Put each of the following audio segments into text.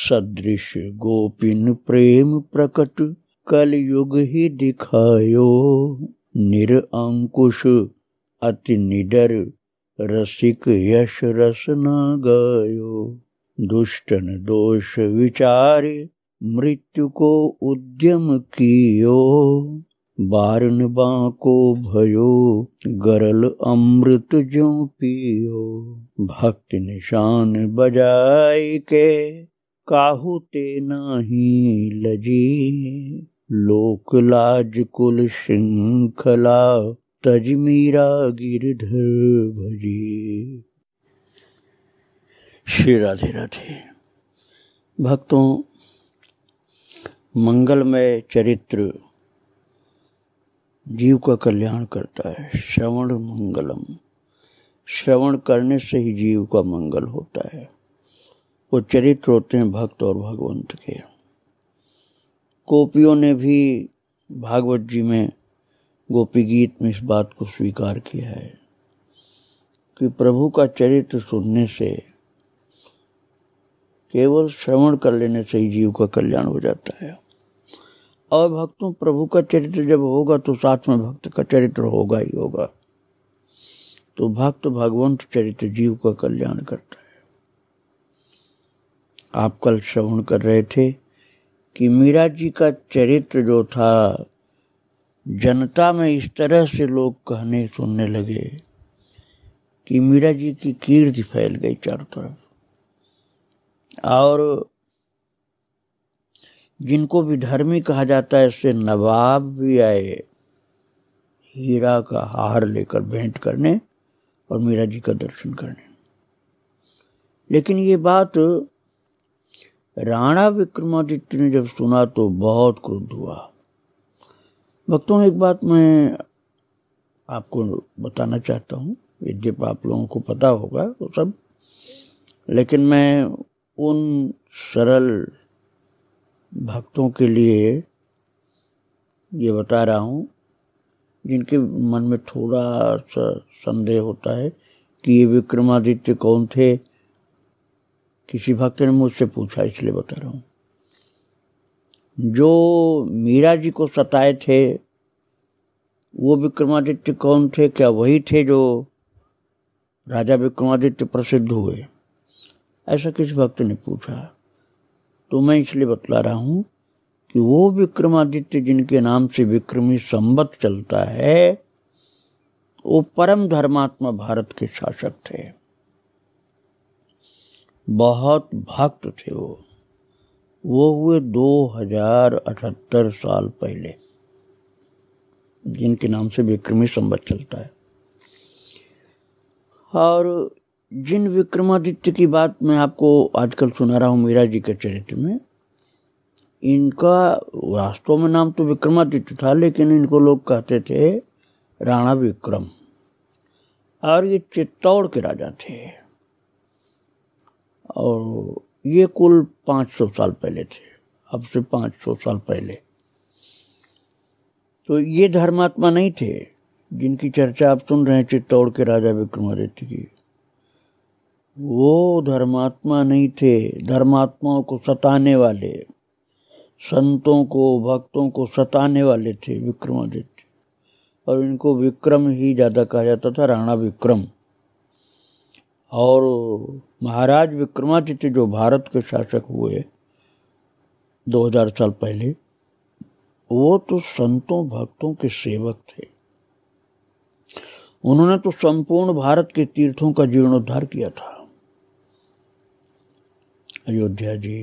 सदृश गोपिन प्रेम प्रकट कल युग ही दिखायो अंकुश अति निडर रसिक यश रस न गायो दुष्टन दोष विचार मृत्यु को उद्यम कियो बारन बाको भयो गरल अमृत जो पियो भक्ति निशान बजाय के काहू ते नाही लजी लोक लाज कुल श्रृंखला तज मीरा गिरधर भजी श्री राधे राधे भक्तों मंगलमय चरित्र जीव का कल्याण करता है श्रवण मंगलम श्रवण करने से ही जीव का मंगल होता है वो चरित्र होते हैं भक्त और भगवंत के गोपियों ने भी भागवत जी में गोपी गीत में इस बात को स्वीकार किया है कि प्रभु का चरित्र सुनने से केवल श्रवण कर लेने से ही जीव का कल्याण हो जाता है और भक्तों प्रभु का चरित्र जब होगा तो साथ में भक्त का चरित्र होगा ही होगा तो भक्त भगवंत चरित्र जीव का कल्याण करता है आप कल श्रवण कर रहे थे कि मीरा जी का चरित्र जो था जनता में इस तरह से लोग कहने सुनने लगे कि मीरा जी की कीर्ति फैल गई चारों तरफ और जिनको भी धर्मी कहा जाता है इससे नवाब भी आए हीरा का हार लेकर भेंट करने और मीरा जी का दर्शन करने लेकिन ये बात राणा विक्रमादित्य ने जब सुना तो बहुत क्रुद्ध हुआ भक्तों एक बात मैं आपको बताना चाहता हूँ यद्यप आप लोगों को पता होगा वो सब लेकिन मैं उन सरल भक्तों के लिए ये बता रहा हूँ जिनके मन में थोड़ा सा संदेह होता है कि ये विक्रमादित्य कौन थे किसी भक्त ने मुझसे पूछा इसलिए बता रहा हूँ जो मीरा जी को सताए थे वो विक्रमादित्य कौन थे क्या वही थे जो राजा विक्रमादित्य प्रसिद्ध हुए ऐसा किसी भक्त ने पूछा तो मैं इसलिए बतला रहा हूँ कि वो विक्रमादित्य जिनके नाम से विक्रमी संबत चलता है वो परम धर्मात्मा भारत के शासक थे बहुत भक्त थे वो वो हुए दो हजार अठहत्तर साल पहले जिनके नाम से विक्रमी संबत चलता है और जिन विक्रमादित्य की बात मैं आपको आजकल सुना रहा हूँ मीरा जी के चरित्र में इनका वास्तव में नाम तो विक्रमादित्य था लेकिन इनको लोग कहते थे राणा विक्रम और ये चित्तौड़ के राजा थे और ये कुल 500 साल पहले थे अब से 500 साल पहले तो ये धर्मात्मा नहीं थे जिनकी चर्चा आप सुन रहे हैं चित्तौड़ के राजा विक्रमादित्य की वो धर्मात्मा नहीं थे धर्मात्माओं को सताने वाले संतों को भक्तों को सताने वाले थे विक्रमादित्य और इनको विक्रम ही ज़्यादा कहा जाता था राणा विक्रम और महाराज विक्रमादित्य जो भारत के शासक हुए 2000 साल पहले वो तो संतों भक्तों के सेवक थे उन्होंने तो संपूर्ण भारत के तीर्थों का जीर्णोद्धार किया था अयोध्या जी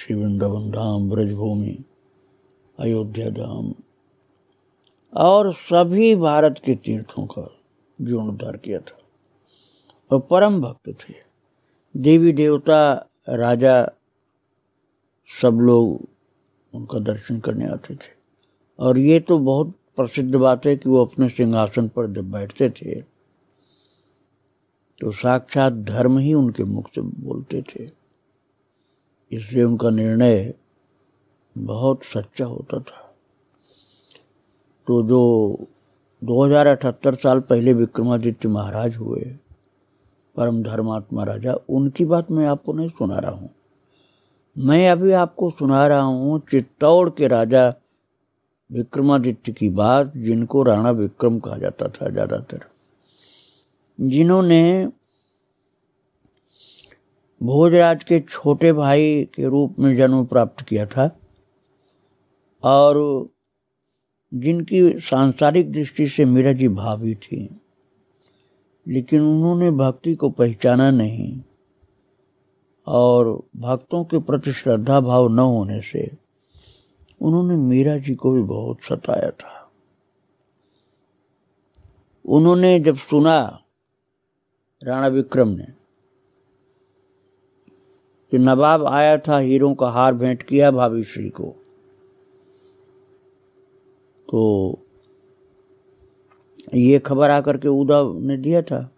श्री वृंदावन धाम ब्रजभूमि अयोध्या धाम और सभी भारत के तीर्थों का जीर्णोद्धार किया था और परम भक्त थे देवी देवता राजा सब लोग उनका दर्शन करने आते थे और ये तो बहुत प्रसिद्ध बात है कि वो अपने सिंहासन पर जब बैठते थे तो साक्षात धर्म ही उनके मुख से बोलते थे इसलिए उनका निर्णय बहुत सच्चा होता था तो जो 2078 साल पहले विक्रमादित्य महाराज हुए परम धर्मात्मा राजा उनकी बात मैं आपको नहीं सुना रहा हूँ मैं अभी आपको सुना रहा हूँ चित्तौड़ के राजा विक्रमादित्य की बात जिनको राणा विक्रम कहा जाता था ज़्यादातर जिन्होंने भोजराज के छोटे भाई के रूप में जन्म प्राप्त किया था और जिनकी सांसारिक दृष्टि से मीरा जी भावी थी लेकिन उन्होंने भक्ति को पहचाना नहीं और भक्तों के प्रति श्रद्धा भाव न होने से उन्होंने मीरा जी को भी बहुत सताया था उन्होंने जब सुना राणा विक्रम ने कि नवाब आया था हीरों का हार भेंट किया भाभी श्री को तो ये खबर आकर के उदा ने दिया था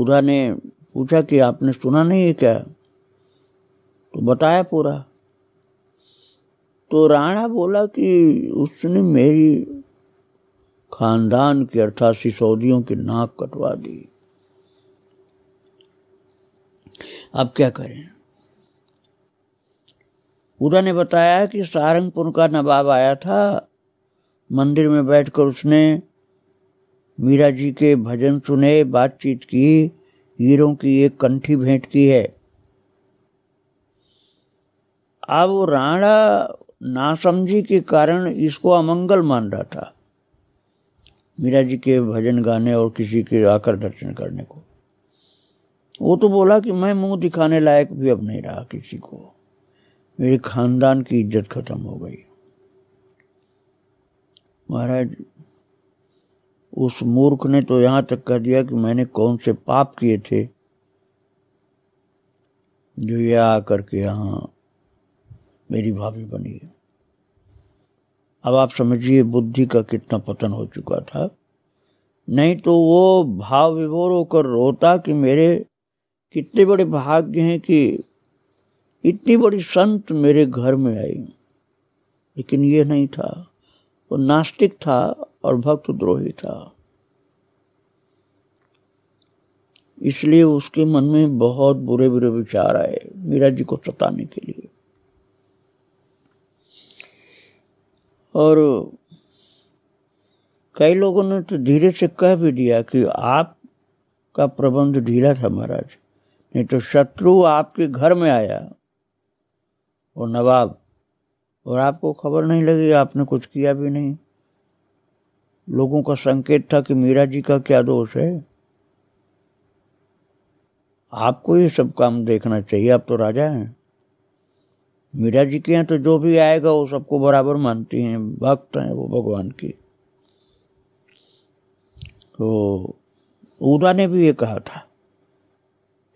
उदा ने पूछा कि आपने सुना नहीं है क्या तो बताया पूरा तो राणा बोला कि उसने मेरी खानदान के अर्थात सिसौदियों की नाक कटवा दी अब क्या करें उदा ने बताया कि सारंगपुर का नवाब आया था मंदिर में बैठकर उसने मीरा जी के भजन सुने बातचीत की हीरों की एक कंठी भेंट की है अब राणा नासमझी के कारण इसको अमंगल मान रहा था मीरा जी के भजन गाने और किसी के आकर दर्शन करने को वो तो बोला कि मैं मुंह दिखाने लायक भी अब नहीं रहा किसी को मेरे खानदान की इज्जत खत्म हो गई महाराज उस मूर्ख ने तो यहाँ तक कह दिया कि मैंने कौन से पाप किए थे जो ये आकर के यहाँ मेरी भाभी बनी है अब आप समझिए बुद्धि का कितना पतन हो चुका था नहीं तो वो भाव विभोर होकर रोता कि मेरे कितने बड़े भाग्य हैं कि इतनी बड़ी संत मेरे घर में आई लेकिन ये नहीं था वो नास्तिक था और भक्त द्रोही था इसलिए उसके मन में बहुत बुरे बुरे विचार आए मीरा जी को सताने के लिए और कई लोगों ने तो धीरे से कह भी दिया कि आपका प्रबंध ढीला था महाराज नहीं तो शत्रु आपके घर में आया वो नवाब और आपको खबर नहीं लगी आपने कुछ किया भी नहीं लोगों का संकेत था कि मीरा जी का क्या दोष है आपको ये सब काम देखना चाहिए आप तो राजा हैं मीरा जी के यहाँ तो जो भी आएगा वो सबको बराबर मानती हैं भक्त हैं वो भगवान की तो उदा ने भी ये कहा था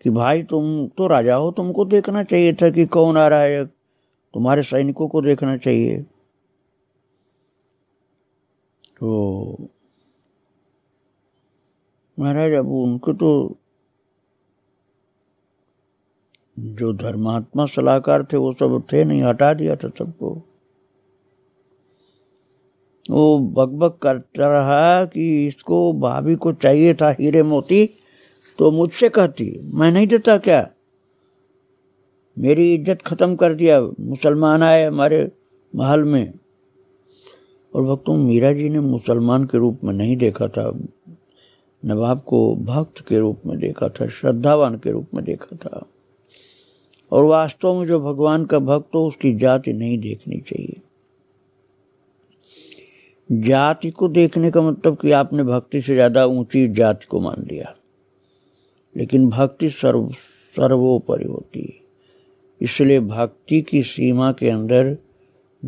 कि भाई तुम तो राजा हो तुमको देखना चाहिए था कि कौन आ रहा है तुम्हारे सैनिकों को देखना चाहिए तो महाराज अब उनको तो जो धर्मात्मा सलाहकार थे वो सब थे नहीं हटा दिया था सबको वो बकबक करता रहा कि इसको भाभी को चाहिए था हीरे मोती तो मुझसे कहती मैं नहीं देता क्या मेरी इज्जत ख़त्म कर दिया मुसलमान आए हमारे महल में और भक्तों मीरा जी ने मुसलमान के रूप में नहीं देखा था नवाब को भक्त के रूप में देखा था श्रद्धावान के रूप में देखा था और वास्तव में जो भगवान का भक्त हो उसकी जाति नहीं देखनी चाहिए जाति को देखने का मतलब कि आपने भक्ति से ज़्यादा ऊंची जाति को मान लिया लेकिन भक्ति सर्व सर्वोपरि होती है इसलिए भक्ति की सीमा के अंदर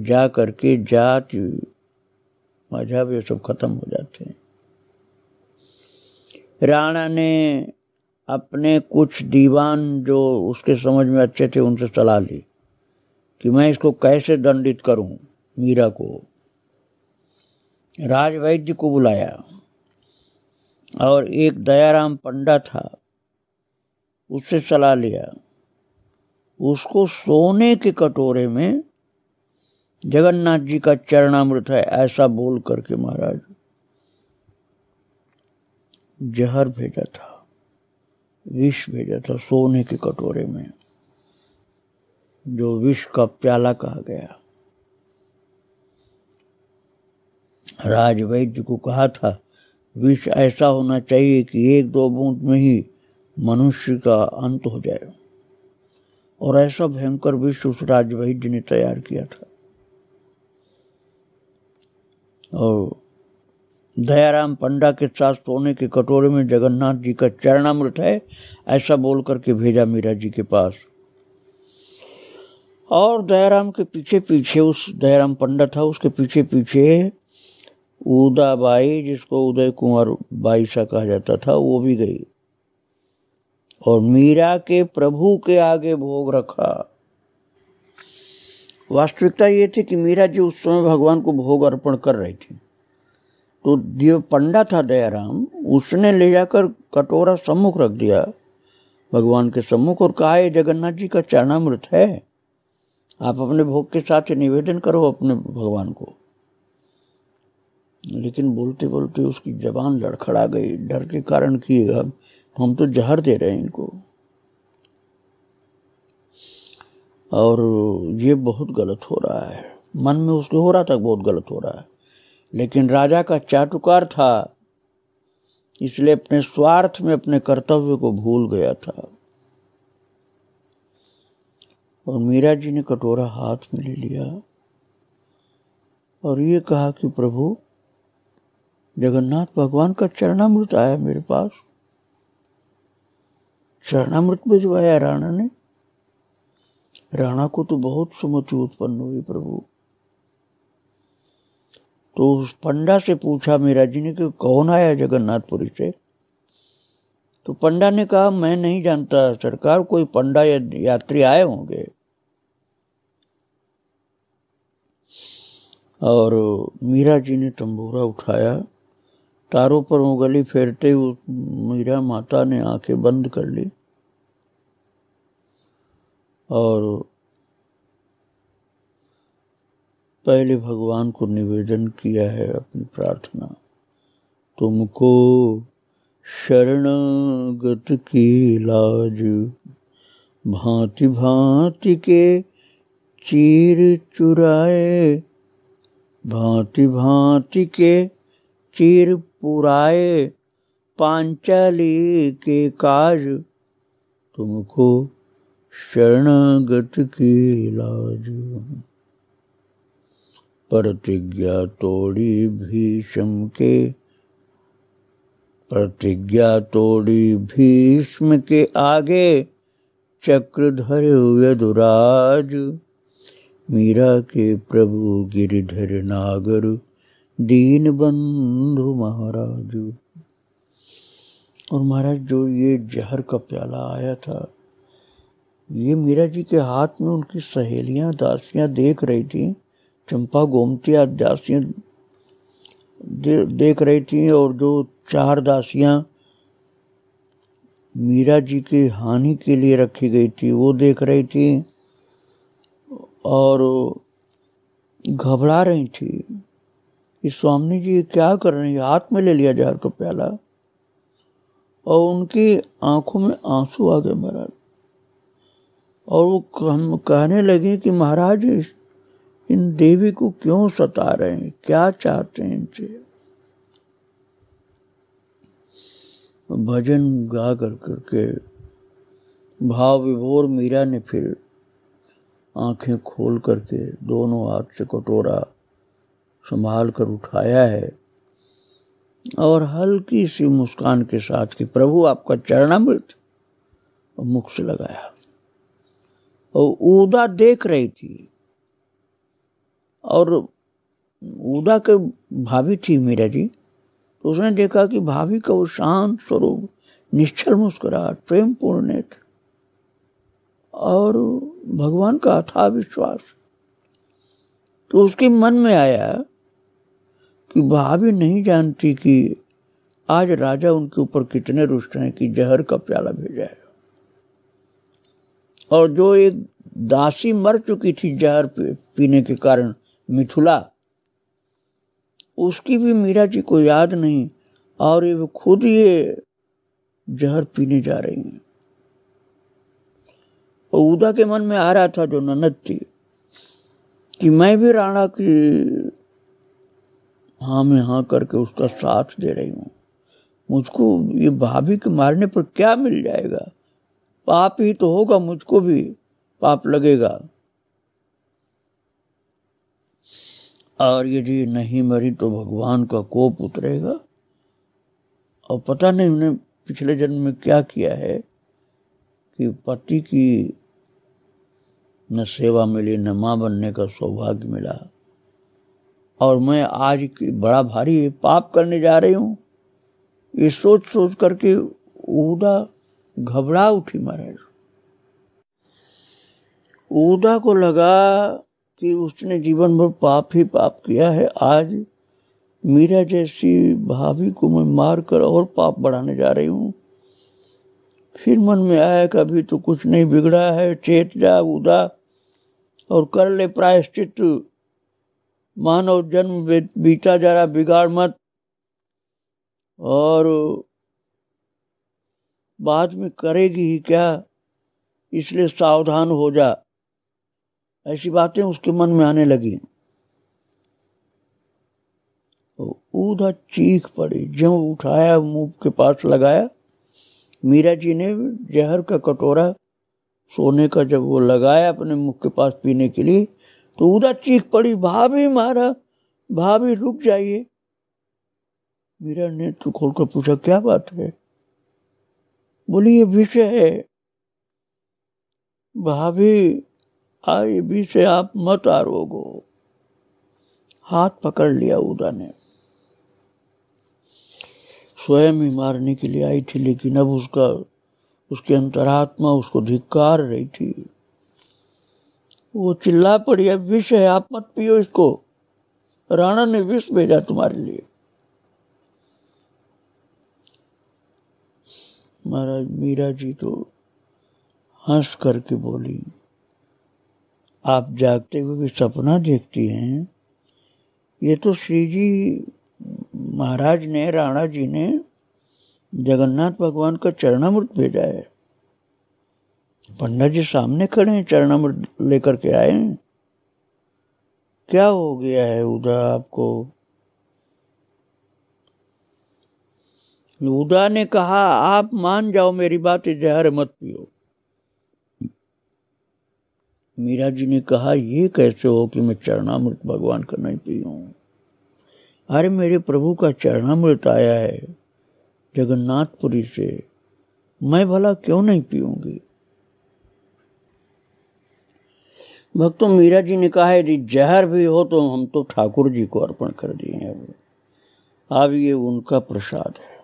जा करके जाति मजहब ये सब खत्म हो जाते हैं राणा ने अपने कुछ दीवान जो उसके समझ में अच्छे थे उनसे सलाह ली कि मैं इसको कैसे दंडित करूं मीरा को राजवैद्य को बुलाया और एक दयाराम पंडा था उससे सलाह लिया उसको सोने के कटोरे में जगन्नाथ जी का चरणामृत है ऐसा बोल करके महाराज जहर भेजा था विष भेजा था सोने के कटोरे में जो विष का प्याला कहा गया राजवैद्य को कहा था विष ऐसा होना चाहिए कि एक दो बूंद में ही मनुष्य का अंत हो जाए और ऐसा भयंकर विश्व उस राजवैद्य ने तैयार किया था और दयाराम पंडा के साथ सोने के कटोरे में जगन्नाथ जी का चरणामृत है ऐसा बोल करके भेजा मीरा जी के पास और दयाराम के पीछे पीछे उस दयाराम पंडा था उसके पीछे पीछे उदाबाई जिसको उदय कुमार बाईसा कहा जाता था वो भी गई और मीरा के प्रभु के आगे भोग रखा वास्तविकता ये थी कि मीरा जी उस समय भगवान को भोग अर्पण कर रही थी तो देव पंडा था दयाराम उसने ले जाकर कटोरा सम्मुख रख दिया भगवान के सम्मुख और कहा ये जगन्नाथ जी का चरणामृत है आप अपने भोग के साथ निवेदन करो अपने भगवान को लेकिन बोलते बोलते उसकी जबान लड़खड़ा गई डर के कारण कि अब हम तो जहर दे रहे हैं इनको और ये बहुत गलत हो रहा है मन में उसके हो रहा था बहुत गलत हो रहा है लेकिन राजा का चाटुकार था इसलिए अपने स्वार्थ में अपने कर्तव्य को भूल गया था और मीरा जी ने कटोरा हाथ में ले लिया और ये कहा कि प्रभु जगन्नाथ भगवान का चरणामृत आया मेरे पास शरणामृत भिजवाया राणा ने राणा को तो बहुत सुमति उत्पन्न हुई प्रभु तो उस पंडा से पूछा मीरा जी ने कि कौन आया जगन्नाथपुरी से तो पंडा ने कहा मैं नहीं जानता सरकार कोई पंडा या यात्री आए होंगे और मीरा जी ने तंबूरा उठाया तारों पर उंगली फेरते मीरा माता ने आंखें बंद कर ली और पहले भगवान को निवेदन किया है अपनी प्रार्थना तुमको शरणागत की लाज भांति भांति के चीर चुराए भांति भांति के चीर पुराए पांचाली के काज तुमको शरणागत की लाज प्रतिज्ञा तोड़ी भीष्म के प्रतिज्ञा तोड़ी भीष्म के आगे चक्रधर यदुराज मीरा के प्रभु गिरिधर नागर दीन बंधु महाराज और महाराज जो ये जहर का प्याला आया था ये मीरा जी के हाथ में उनकी सहेलियां दासियां देख रही थी चंपा गोमती दासियां दे, देख रही थी और जो चार दासियां मीरा जी की हानि के लिए रखी गई थी वो देख रही थी और घबरा रही थी कि स्वामी जी क्या कर रहे हैं हाथ में ले लिया जार का प्याला और उनकी आंखों में आंसू आ गए महाराज और वो हम कहने लगे कि महाराज इन देवी को क्यों सता रहे हैं क्या चाहते हैं इनसे भजन गा कर करके भाव विभोर मीरा ने फिर आंखें खोल करके दोनों हाथ से कटोरा संभाल कर उठाया है और हल्की सी मुस्कान के साथ कि प्रभु आपका चरणामृत मुख से लगाया और ऊदा देख रही थी और ऊदा के भाभी थी मीरा जी तो उसने देखा कि भाभी का वो शांत स्वरूप निश्चल मुस्कुराहट प्रेम पूर्ण और भगवान का अथा विश्वास तो उसके मन में आया कि भाभी नहीं जानती कि आज राजा उनके ऊपर कितने रुष्ट हैं कि जहर का प्याला भेजा है और जो एक दासी मर चुकी थी जहर पीने के कारण मिथुला उसकी भी मीरा जी को याद नहीं और ये खुद ये जहर पीने जा रही हैं और उदा के मन में आ रहा था जो ननद थी कि मैं भी राणा की हाँ मैं हाँ करके उसका साथ दे रही हूँ मुझको ये भाभी के मारने पर क्या मिल जाएगा पाप ही तो होगा मुझको भी पाप लगेगा और यदि नहीं मरी तो भगवान का कोप उतरेगा और पता नहीं उन्हें पिछले जन्म में क्या किया है कि पति की न सेवा मिली न माँ बनने का सौभाग्य मिला और मैं आज बड़ा भारी पाप करने जा रही हूँ ये सोच सोच करके ऊदा घबरा उठी महाराज ऊदा को लगा कि उसने जीवन भर पाप ही पाप किया है आज मीरा जैसी भाभी को मैं मार कर और पाप बढ़ाने जा रही हूँ फिर मन में आया कि अभी तो कुछ नहीं बिगड़ा है चेत जा उदा और कर ले प्रायश्चित मानव जन्म बीता जा रहा बिगाड़ मत और बाद में करेगी ही क्या इसलिए सावधान हो जा ऐसी बातें उसके मन में आने लगी तो ऊधा चीख पड़ी जो उठाया मुंह के पास लगाया मीरा जी ने जहर का कटोरा सोने का जब वो लगाया अपने मुख के पास पीने के लिए तो उदा चीख पड़ी भाभी मारा भाभी रुक जाइए मीरा ने तो खोलकर पूछा क्या बात है बोली ये विषय है भाभी आई विषय आप मत आरोगो हाथ पकड़ लिया उदा ने स्वयं ही मारने के लिए आई थी लेकिन अब उसका उसके अंतरात्मा उसको धिक्कार रही थी वो चिल्ला पड़ी है विष है आप मत पियो इसको राणा ने विष भेजा तुम्हारे लिए महाराज मीरा जी तो हंस करके बोली आप जागते हुए भी सपना देखती हैं ये तो श्री जी महाराज ने राणा जी ने जगन्नाथ भगवान का चरणामृत भेजा है पंडा जी सामने खड़े हैं अमृत लेकर के आए हैं क्या हो गया है उदा आपको उदा ने कहा आप मान जाओ मेरी बात जहर मत पियो मीरा जी ने कहा ये कैसे हो कि मैं चरणामृत भगवान का नहीं पीऊँ अरे मेरे प्रभु का चरणामृत आया है जगन्नाथपुरी से मैं भला क्यों नहीं पीऊँगी भक्तों मीरा जी ने कहा यदि जहर भी हो तो हम तो ठाकुर जी को अर्पण कर दिए अब अब ये उनका प्रसाद है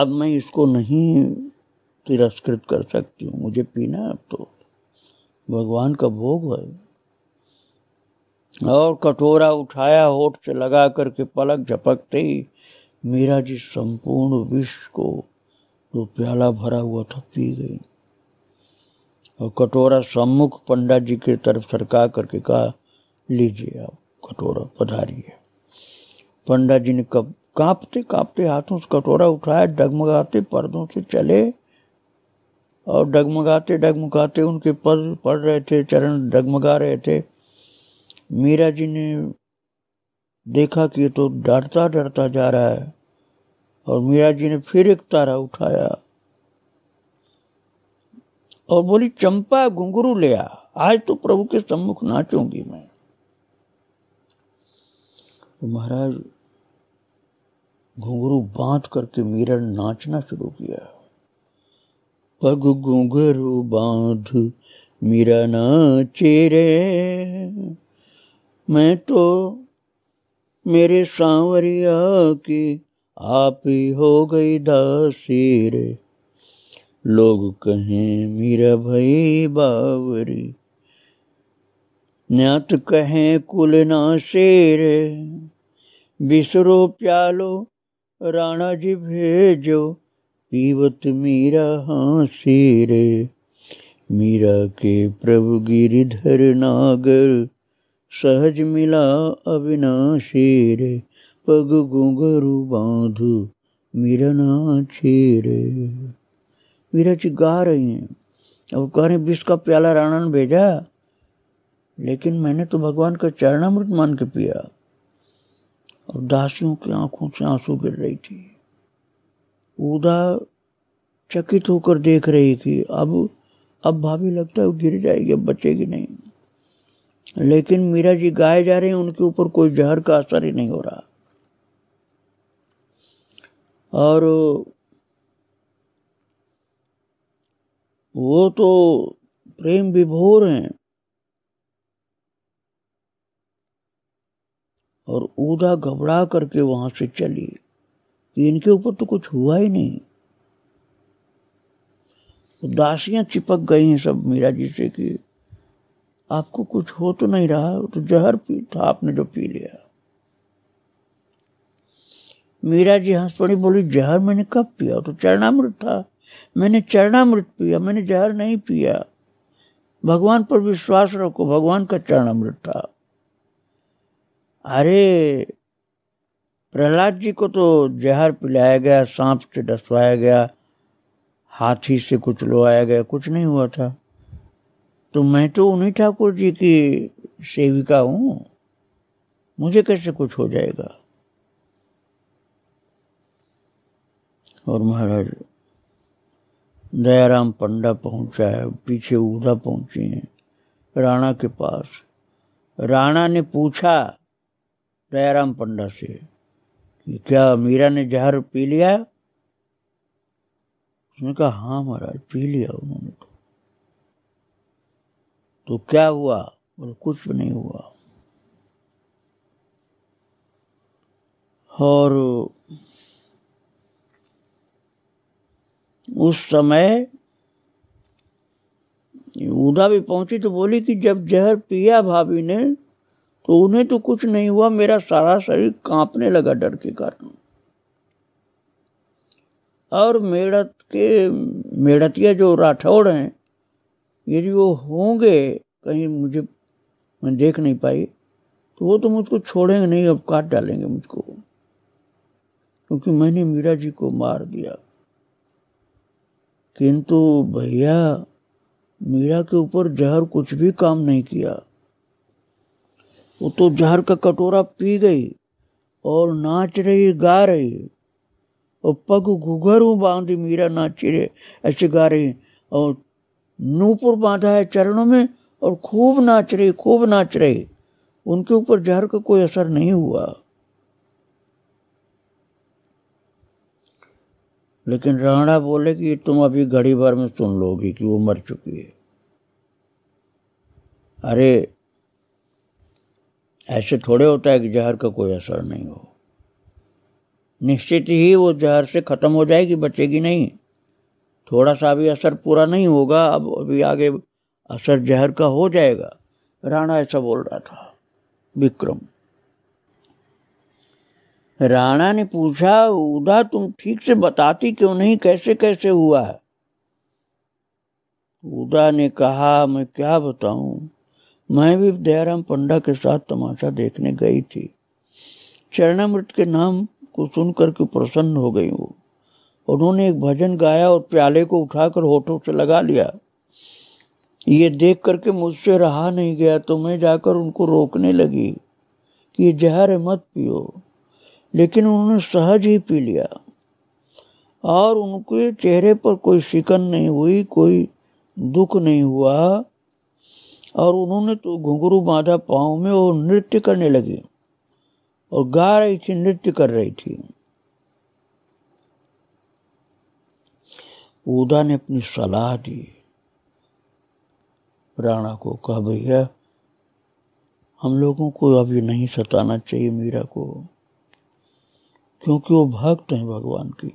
अब मैं इसको नहीं तिरस्कृत कर सकती हूँ मुझे पीना है अब तो भगवान का भोग है और कटोरा उठाया होठ से लगा करके पलक झपकते ही मीरा जी संपूर्ण विश्व को जो प्याला भरा हुआ था पी गई और कटोरा सम्मुख पंडा जी के तरफ सरका करके कहा लीजिए आप कटोरा पधारिए पंडा जी ने कब कांपते कांपते हाथों से कटोरा उठाया डगमगाते पर्दों से चले और डगमगाते डगमगाते उनके पद पड़ रहे थे चरण डगमगा रहे थे मीरा जी ने देखा कि ये तो डरता डरता जा रहा है और मीरा जी ने फिर एक तारा उठाया और बोली चंपा घुंगरू ले आ आज तो प्रभु के सम्मुख नाचूंगी मैं तो महाराज घुंगरू बांध करके मीरा नाचना शुरू किया पग घुंघरू बांध मीरा नाचे रे मैं तो मेरे सांवरिया की आप ही हो गई दासी रे लोग कहें मीरा भाई बावरी न कहें कुल ना शेर बिसरो प्यालो राणा जी भेजो पीवत मीरा हाँ शेर मीरा के प्रभु गिरिधर नागर सहज मिला अविनाशेर पग गुंगरु बांधु मीरा ना छेरे वीरा जी गा रही हैं अब कह रहे विष का प्याला राणा ने भेजा लेकिन मैंने तो भगवान का चरणामृत मान के पिया और दासियों की आंखों से आंसू गिर रही थी उदा चकित होकर देख रही थी अब अब भाभी लगता है वो गिर जाएगी अब बचेगी नहीं लेकिन मीरा जी गाए जा रहे हैं उनके ऊपर कोई जहर का असर ही नहीं हो रहा और वो तो प्रेम विभोर हैं और ऊदा घबरा करके वहां से चली कि इनके ऊपर तो कुछ हुआ ही नहीं दासियां चिपक गई हैं सब मीरा जी से कि आपको कुछ हो तो नहीं रहा तो जहर पी था आपने जो पी लिया मीरा जी हंस पड़ी बोली जहर मैंने कब पिया तो चरणामृत था मैंने चरणामृत पिया मैंने जहर नहीं पिया भगवान पर विश्वास रखो भगवान का चरणामृत था अरे प्रहलाद जी को तो जहर पिलाया गया सांप से डसवाया गया हाथी से कुछ लोआया गया कुछ नहीं हुआ था तो मैं तो उन्हीं ठाकुर जी की सेविका हूँ मुझे कैसे कुछ हो जाएगा और महाराज दयाराम पंडा पहुंचा है पीछे ऊधा पहुंचे हैं राणा के पास राणा ने पूछा दयाराम पंडा से कि क्या मीरा ने जहर पी लिया उसने कहा हाँ महाराज पी लिया उन्होंने तो तो क्या हुआ बोले कुछ नहीं हुआ और उस समय उदा भी पहुंची तो बोली कि जब जहर पिया भाभी ने तो उन्हें तो कुछ नहीं हुआ मेरा सारा शरीर कांपने लगा डर के कारण और मेड़त के मेड़तिया जो राठौड़ हैं यदि वो होंगे कहीं मुझे मैं देख नहीं पाई तो वो तो मुझको छोड़ेंगे नहीं अब काट डालेंगे मुझको क्योंकि मैंने मीरा जी को मार दिया किंतु भैया मीरा के ऊपर जहर कुछ भी काम नहीं किया वो तो जहर का कटोरा पी गई और नाच रही गा रही और पग घुघरू बांधी मीरा नाची रही ऐसे गा रही और नूपुर बांधा है चरणों में और खूब नाच रही खूब नाच रही उनके ऊपर जहर का कोई असर नहीं हुआ लेकिन राणा बोले कि तुम अभी घड़ी भर में सुन लोगी कि वो मर चुकी है अरे ऐसे थोड़े होता है कि जहर का कोई असर नहीं हो निश्चित ही वो जहर से ख़त्म हो जाएगी बचेगी नहीं थोड़ा सा भी असर पूरा नहीं होगा अब अभी आगे असर जहर का हो जाएगा राणा ऐसा बोल रहा था विक्रम राणा ने पूछा उदा तुम ठीक से बताती क्यों नहीं कैसे कैसे हुआ उदा ने कहा मैं क्या बताऊं मैं भी दयाराम पंडा के साथ तमाशा देखने गई थी चरणामृत के नाम को सुनकर के प्रसन्न हो गई वो उन्होंने एक भजन गाया और प्याले को उठाकर होठों से लगा लिया ये देख करके मुझसे रहा नहीं गया तो मैं जाकर उनको रोकने लगी कि ये जहर मत पियो लेकिन उन्होंने सहज ही पी लिया और उनके चेहरे पर कोई शिकन नहीं हुई कोई दुख नहीं हुआ और उन्होंने तो घुंघरू बांधा पाँव में और नृत्य करने लगी और गा रही थी नृत्य कर रही थी उदा ने अपनी सलाह दी राणा को कहा भैया हम लोगों को अब ये नहीं सताना चाहिए मीरा को क्योंकि वो भक्त हैं भगवान की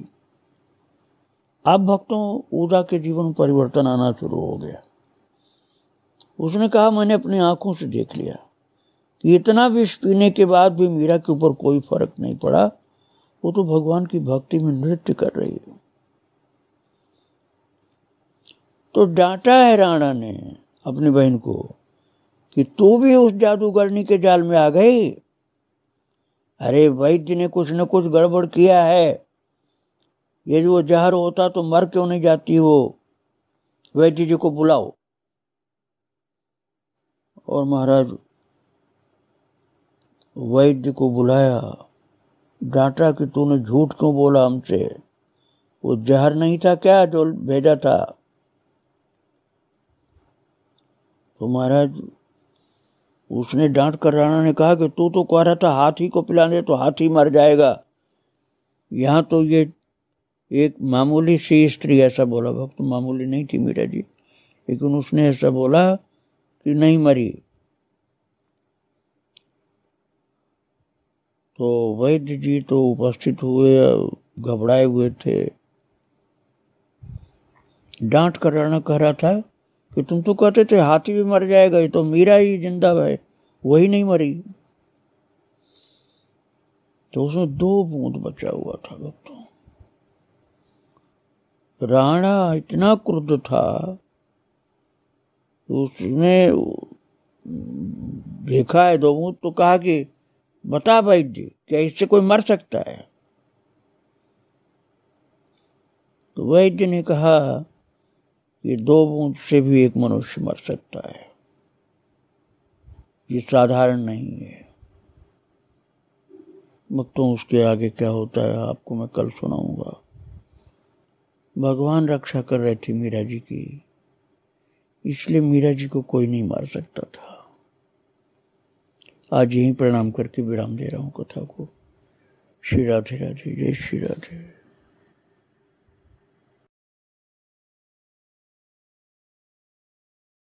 अब भक्तों ऊदा के जीवन में परिवर्तन आना शुरू हो गया उसने कहा मैंने अपनी आंखों से देख लिया कि इतना विष पीने के बाद भी मीरा के ऊपर कोई फर्क नहीं पड़ा वो तो भगवान की भक्ति में नृत्य कर रही है तो डांटा है राणा ने अपनी बहन को कि तू भी उस जादूगरनी के जाल में आ गई अरे वैद्य ने कुछ न कुछ गड़बड़ किया है यदि वो जहर होता तो मर क्यों नहीं जाती हो वैद्य जी को बुलाओ और महाराज वैद्य को बुलाया डांटा कि तूने झूठ क्यों बोला हमसे वो जहर नहीं था क्या जो भेजा था तो महाराज उसने डांट कर राणा ने कहा कि तू तो कह रहा था हाथी को पिलाने तो हाथी मर जाएगा यहाँ तो ये एक मामूली सी स्त्री ऐसा बोला भक्त तो मामूली नहीं थी मीरा जी लेकिन उसने ऐसा बोला कि नहीं मरी तो वैद्य जी तो उपस्थित हुए घबराए हुए थे डांट कर राणा कह रहा था कि तुम तो कहते थे हाथी भी मर जाएगा तो मीरा ही जिंदा है वही नहीं मरी तो उसमें दो बूंद बचा हुआ था भक्तों राणा इतना क्रुद्ध था उसने देखा है दो बूंद तो कहा कि बता वैद्य क्या इससे कोई मर सकता है तो वैद्य ने कहा ये दो बूंद से भी एक मनुष्य मर सकता है ये साधारण नहीं है भक्तों उसके आगे क्या होता है आपको मैं कल सुनाऊंगा भगवान रक्षा कर रहे थे मीरा जी की इसलिए मीरा जी को कोई नहीं मार सकता था आज यही प्रणाम करके विराम दे रहा हूँ कथा को श्री राधे राधे जय श्री राधे